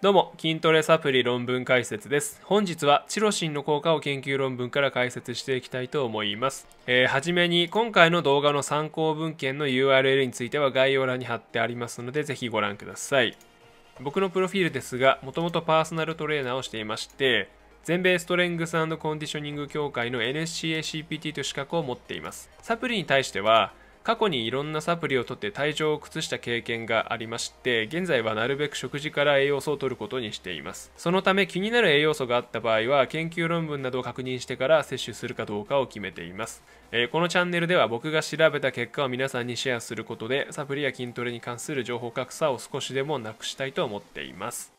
どうも筋トレサプリ論文解説です本日はチロシンの効果を研究論文から解説していきたいと思います、えー、はじめに今回の動画の参考文献の URL については概要欄に貼ってありますのでぜひご覧ください僕のプロフィールですがもともとパーソナルトレーナーをしていまして全米ストレングスコンディショニング協会の NSCACPT という資格を持っていますサプリに対しては過去にいろんなサプリを取って体調を崩した経験がありまして現在はなるべく食事から栄養素を摂ることにしていますそのため気になる栄養素があった場合は研究論文などを確認してから摂取するかどうかを決めています、えー、このチャンネルでは僕が調べた結果を皆さんにシェアすることでサプリや筋トレに関する情報格差を少しでもなくしたいと思っています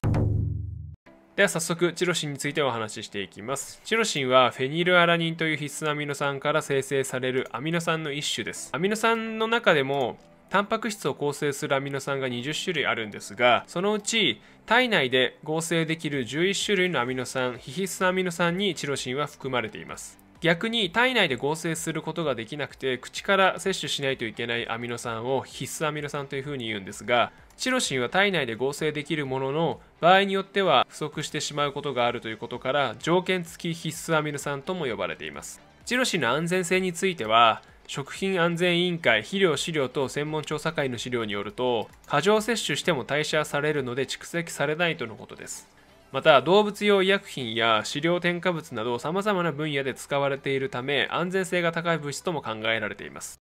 では早速チロシンについてお話ししていきますチロシンはフェニルアラニンという必須アミノ酸から生成されるアミノ酸の一種ですアミノ酸の中でもタンパク質を構成するアミノ酸が20種類あるんですがそのうち体内で合成できる11種類のアミノ酸非必須アミノ酸にチロシンは含まれています逆に体内で合成することができなくて口から摂取しないといけないアミノ酸を必須アミノ酸というふうに言うんですがチロシンは体内で合成できるものの場合によっては不足してしまうことがあるということから条件付き必須アミノ酸とも呼ばれていますチロシンの安全性については食品安全委員会肥料飼料等専門調査会の資料によると過剰摂取しても代謝されるので蓄積されないとのことですまた動物用医薬品や飼料添加物などさまざまな分野で使われているため安全性が高い物質とも考えられています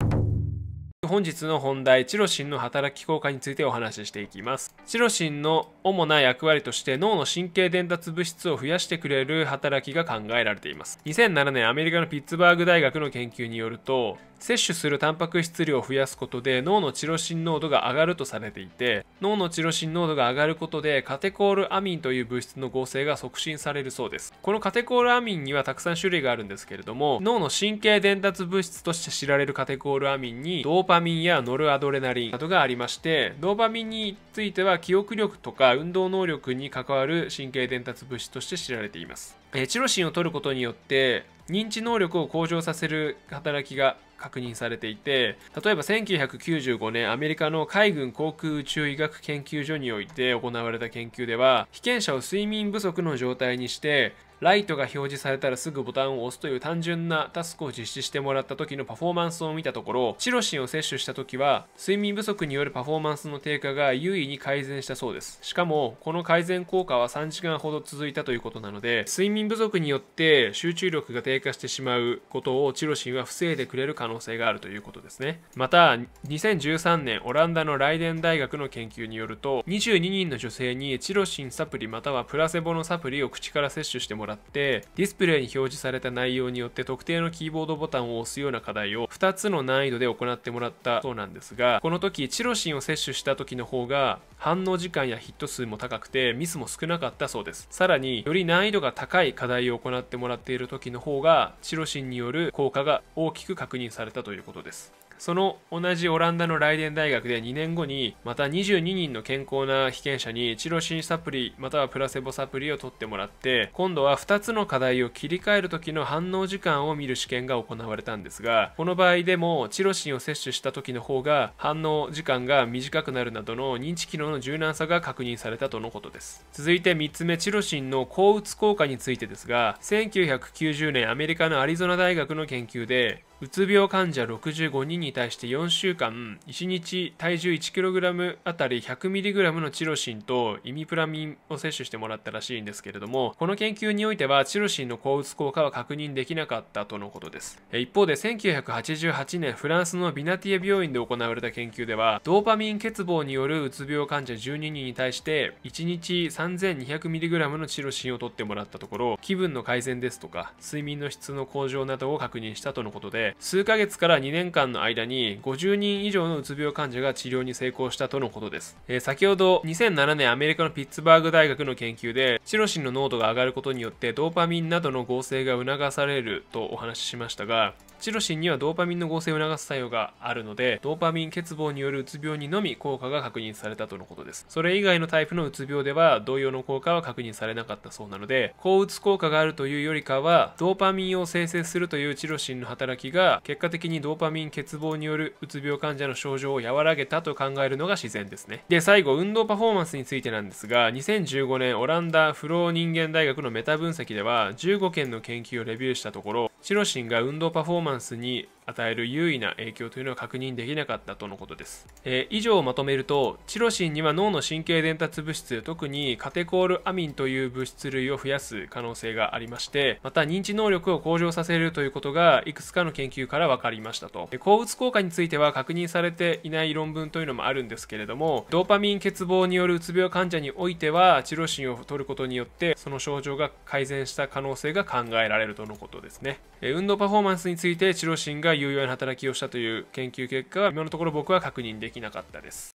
本日の本題、チロシンの働き効果についてお話ししていきます。チロシンの主な役割として脳の神経伝達物質を増やしてくれる働きが考えられています。2007年アメリカのピッツバーグ大学の研究によると、摂取するタンパク質量を増やすことで脳のチロシン濃度が上がるとされていて、脳のチロシン濃度が上がることでカテコールアミンという物質の合成が促進されるそうです。このカテコールアミンにはたくさん種類があるんですけれども、脳の神経伝達物質として知られるカテコールアミンにドーパパミンやノルアドレナリンなどがありましてドーパミンについては記憶力とか運動能力に関わる神経伝達物質として知られていますチロシンを取ることによって認知能力を向上させる働きが確認されていて例えば1995年アメリカの海軍航空宇宙医学研究所において行われた研究では被験者を睡眠不足の状態にしてライトが表示されたらすぐボタンを押すという単純なタスクを実施してもらった時のパフォーマンスを見たところ、チロシンを摂取した時は、睡眠不足によるパフォーマンスの低下が優位に改善したそうです。しかも、この改善効果は3時間ほど続いたということなので、睡眠不足によって集中力が低下してしまうことをチロシンは防いでくれる可能性があるということですね。また、2013年、オランダのライデン大学の研究によると、22人の女性にチロシンサプリまたはプラセボのサプリを口から摂取してもらってディスプレイに表示された内容によって特定のキーボードボタンを押すような課題を2つの難易度で行ってもらったそうなんですがこの時チロシンを摂取した時の方が反応時間やヒット数も高くてミスも少なかったそうですさらにより難易度が高い課題を行ってもらっている時の方がチロシンによる効果が大きく確認されたということですその同じオランダのライデン大学で2年後にまた22人の健康な被験者にチロシンサプリまたはプラセボサプリを取ってもらって今度は2つの課題を切り替える時の反応時間を見る試験が行われたんですがこの場合でもチロシンを摂取した時の方が反応時間が短くなるなどの認知機能の柔軟さが確認されたとのことです続いて3つ目チロシンの抗うつ効果についてですが1990年アメリカのアリゾナ大学の研究でうつ病患者65人に対して4週間1日体重 1kg あたり 100mg のチロシンとイミプラミンを摂取してもらったらしいんですけれどもこの研究においてはチロシンの抗うつ効果は確認できなかったとのことです一方で1988年フランスのビナティエ病院で行われた研究ではドーパミン欠乏によるうつ病患者12人に対して1日 3200mg のチロシンを取ってもらったところ気分の改善ですとか睡眠の質の向上などを確認したとのことで数ヶ月から2年間の間に50人以上のうつ病患者が治療に成功したとのことです、えー、先ほど2007年アメリカのピッツバーグ大学の研究でチロシンの濃度が上がることによってドーパミンなどの合成が促されるとお話ししましたがチロシンにはドーパミンの合成を促す作用があるのでドーパミン欠乏によるうつ病にのみ効果が確認されたとのことですそれ以外のタイプのうつ病では同様の効果は確認されなかったそうなので抗うつ効果があるというよりかはドーパミンを生成するというチロシンの働きが結果的にドーパミン欠乏によるうつ病患者の症状を和らげたと考えるのが自然ですねで最後運動パフォーマンスについてなんですが2015年オランダフロー人間大学のメタ分析では15件の研究をレビューしたところチロシンが運動パフォーマンスに与える優位な影響というのは確認できなかったとのことです、えー、以上をまとめるとチロシンには脳の神経伝達物質特にカテコールアミンという物質類を増やす可能性がありましてまた認知能力を向上させるということがいくつかの研究から分かりましたと抗うつ効果については確認されていない論文というのもあるんですけれどもドーパミン欠乏によるうつ病患者においてはチロシンを取ることによってその症状が改善した可能性が考えられるとのことですね運動パフォーマンスについてチロシンが有用な働きをしたという研究結果は今のところ僕は確認できなかったです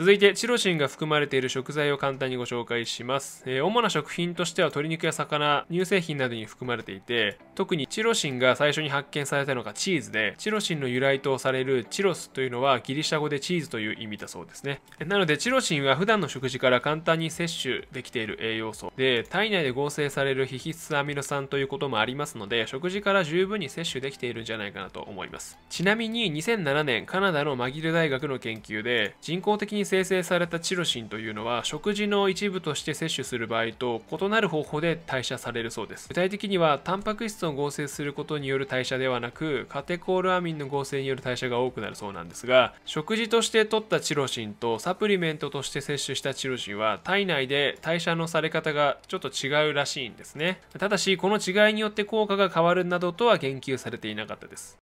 続いてチロシンが含まれている食材を簡単にご紹介します、えー、主な食品としては鶏肉や魚乳製品などに含まれていて特にチロシンが最初に発見されたのがチーズでチロシンの由来とされるチロスというのはギリシャ語でチーズという意味だそうですねなのでチロシンは普段の食事から簡単に摂取できている栄養素で体内で合成される皮質アミノ酸ということもありますので食事から十分に摂取できているんじゃないかなと思いますちなみに2007年カナダのマギル大学の研究で人工的に精製されたチロシンというのは食事の一部として摂取する場合と異なる方法で代謝されるそうです具体的にはタンパク質を合成することによる代謝ではなくカテコールアミンの合成による代謝が多くなるそうなんですが食事として摂ったチロシンとサプリメントとして摂取したチロシンは体内で代謝のされ方がちょっと違うらしいんですねただしこの違いによって効果が変わるなどとは言及されていなかったです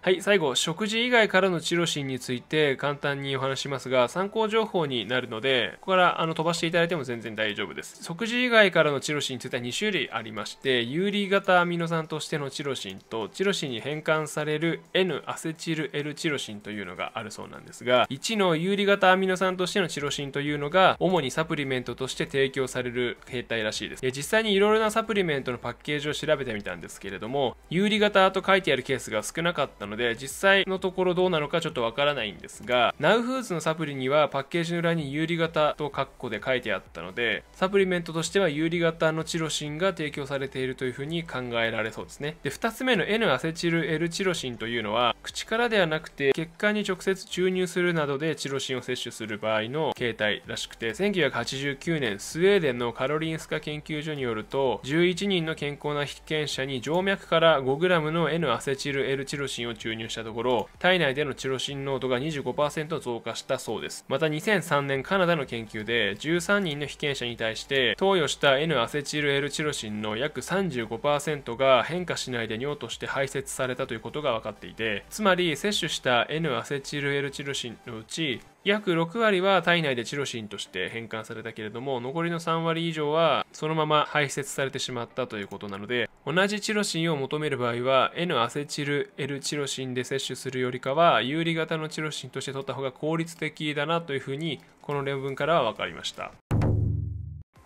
はい、最後、食事以外からのチロシンについて簡単にお話しますが、参考情報になるので、ここからあの飛ばしていただいても全然大丈夫です。食事以外からのチロシンについては2種類ありまして、有利型アミノ酸としてのチロシンと、チロシンに変換される N アセチル L チロシンというのがあるそうなんですが、1の有利型アミノ酸としてのチロシンというのが、主にサプリメントとして提供される形態らしいです。実際にいろいろなサプリメントのパッケージを調べてみたんですけれども、有利型と書いてあるケースが少なかったので実際のところどうなのかちょっとわからないんですがナウフーズのサプリにはパッケージの裏に有利型とカッコで書いてあったのでサプリメントとしては有利型のチロシンが提供されているというふうに考えられそうですねで2つ目の N アセチル L チロシンというのは口からではなくて血管に直接注入するなどでチロシンを摂取する場合の形態らしくて1989年スウェーデンのカロリンスカ研究所によると11人の健康な被験者に静脈から 5g の N アセチル L チロシンを注入したところ、体内でのチロシン濃度が25%増加したそうです。また2003年カナダの研究で、13人の被験者に対して、投与した N アセチル L チロシンの約35%が変化しないで尿として排泄されたということが分かっていて、つまり摂取した N アセチル L チロシンのうち、約6割は体内でチロシンとして変換されたけれども残りの3割以上はそのまま排泄されてしまったということなので同じチロシンを求める場合は N アセチル L チロシンで摂取するよりかは有利型のチロシンとして取った方が効率的だなというふうにこの例文からは分かりました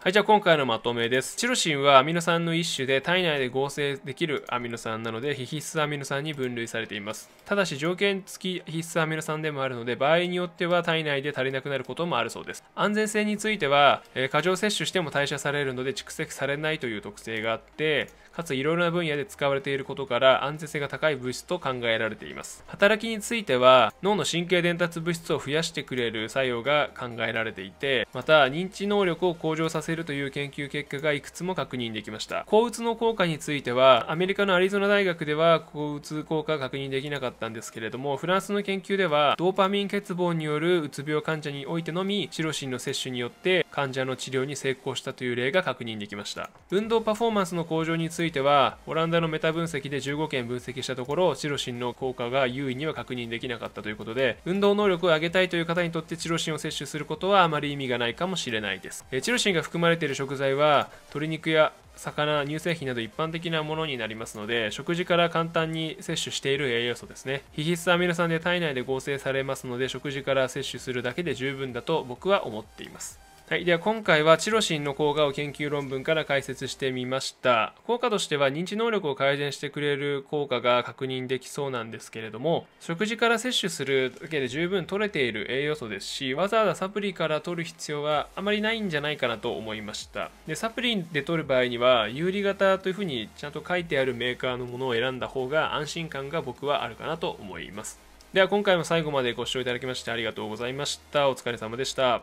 はい、じゃあ今回のまとめです。チロシンはアミノ酸の一種で体内で合成できるアミノ酸なので非必須アミノ酸に分類されています。ただし条件付き必須アミノ酸でもあるので場合によっては体内で足りなくなることもあるそうです。安全性については、えー、過剰摂取しても代謝されるので蓄積されないという特性があって、かついろいろな分野で使われていることから安全性が高い物質と考えられています。働きについては脳の神経伝達物質を増やしてくれる作用が考えられていて、また認知能力を向上させせるという研究結果がいくつも確認できました抗うつの効果についてはアメリカのアリゾナ大学では抗うつ効果が確認できなかったんですけれどもフランスの研究ではドーパミン欠乏によるうつ病患者においてのみチロシンの摂取によって患者の治療に成功したという例が確認できました運動パフォーマンスの向上についてはオランダのメタ分析で15件分析したところチロシンの効果が優位には確認できなかったということで運動能力を上げたいという方にとってチロシンを摂取することはあまり意味がないかもしれないですチロシンが含まれている食材は鶏肉や魚乳製品など一般的なものになりますので食事から簡単に摂取している栄養素ですね非必須アミノ酸で体内で合成されますので食事から摂取するだけで十分だと僕は思っていますはい、では今回はチロシンの効果を研究論文から解説してみました効果としては認知能力を改善してくれる効果が確認できそうなんですけれども食事から摂取するだけで十分取れている栄養素ですしわざわざサプリから取る必要はあまりないんじゃないかなと思いましたでサプリで取る場合には有利型というふうにちゃんと書いてあるメーカーのものを選んだ方が安心感が僕はあるかなと思いますでは今回も最後までご視聴いただきましてありがとうございましたお疲れ様でした